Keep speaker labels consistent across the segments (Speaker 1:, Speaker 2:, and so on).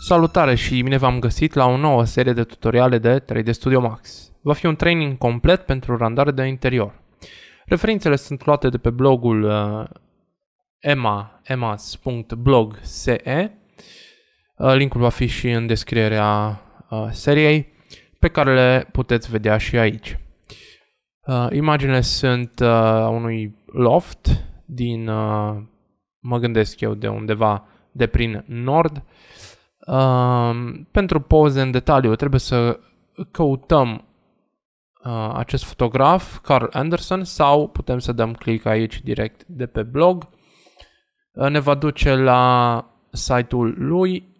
Speaker 1: Salutare și bine v-am găsit la o nouă serie de tutoriale de 3D Studio Max. Va fi un training complet pentru randare de interior. Referințele sunt luate de pe blogul uh, ema, Uh, Linkul va fi și în descrierea uh, seriei pe care le puteți vedea și aici. Uh, Imaginele sunt uh, unui loft din, uh, mă gândesc eu, de undeva de prin nord. Uh, pentru poze în detaliu trebuie să căutăm acest fotograf, Carl Anderson, sau putem să dăm click aici direct de pe blog. Ne va duce la site-ul lui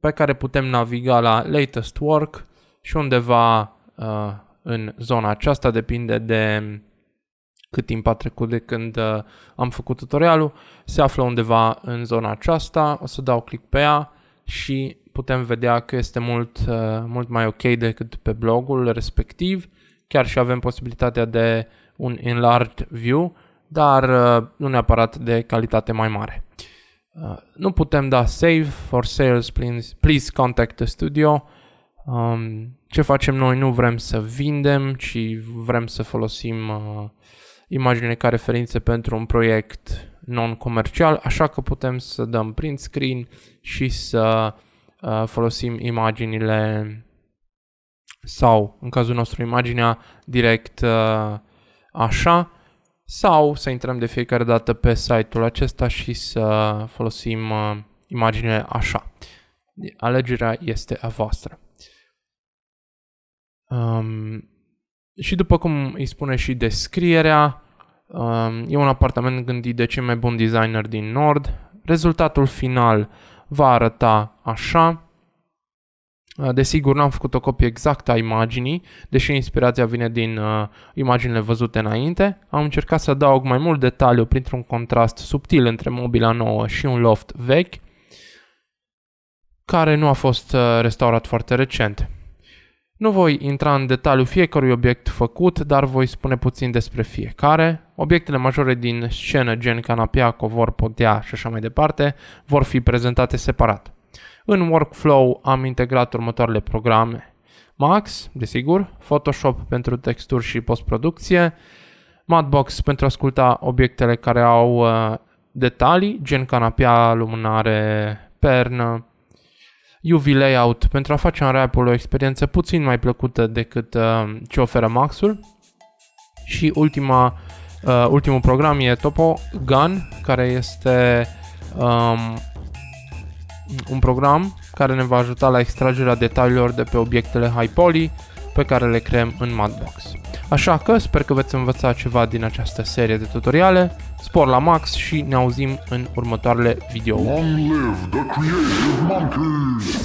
Speaker 1: pe care putem naviga la latest work și undeva uh, în zona aceasta depinde de cât timp a trecut de când uh, am făcut tutorialul, se află undeva în zona aceasta, o să dau click pe ea și putem vedea că este mult, uh, mult mai ok decât pe blogul respectiv, chiar și avem posibilitatea de un enlarged view, dar uh, nu neapărat de calitate mai mare. Uh, nu putem da save for sales, please, please contact the studio. Um, ce facem noi? Nu vrem să vindem, ci vrem să folosim uh, imagine ca referințe pentru un proiect non-comercial, așa că putem să dăm print screen și să uh, folosim imaginile sau, în cazul nostru, imaginea direct uh, așa sau să intrăm de fiecare dată pe site-ul acesta și să folosim uh, imaginea așa. Alegerea este a voastră. Um, și după cum îi spune și descrierea, um, e un apartament gândit de cei mai buni designer din Nord. Rezultatul final va arăta așa. Uh, desigur, nu am făcut o copie exactă a imaginii, deși inspirația vine din uh, imaginile văzute înainte. Am încercat să adaug mai mult detaliu printr-un contrast subtil între mobila nouă și un loft vechi, care nu a fost uh, restaurat foarte recent. Nu voi intra în detaliu fiecărui obiect făcut, dar voi spune puțin despre fiecare. Obiectele majore din scenă, gen canapea, covor, podea și așa mai departe, vor fi prezentate separat. În workflow am integrat următoarele programe. Max, desigur, Photoshop pentru texturi și postproducție, Madbox pentru a asculta obiectele care au uh, detalii, gen canapea, lumânare, pernă, UV Layout pentru a face în rap o experiență puțin mai plăcută decât uh, ce oferă Maxul. Și ultima, uh, ultimul program e Topo Gun, care este um, un program care ne va ajuta la extragerea detaliilor de pe obiectele high poly pe care le creăm în Madbox. Așa că sper că veți învăța ceva din această serie de tutoriale, spor la max și ne auzim în următoarele video. Long live the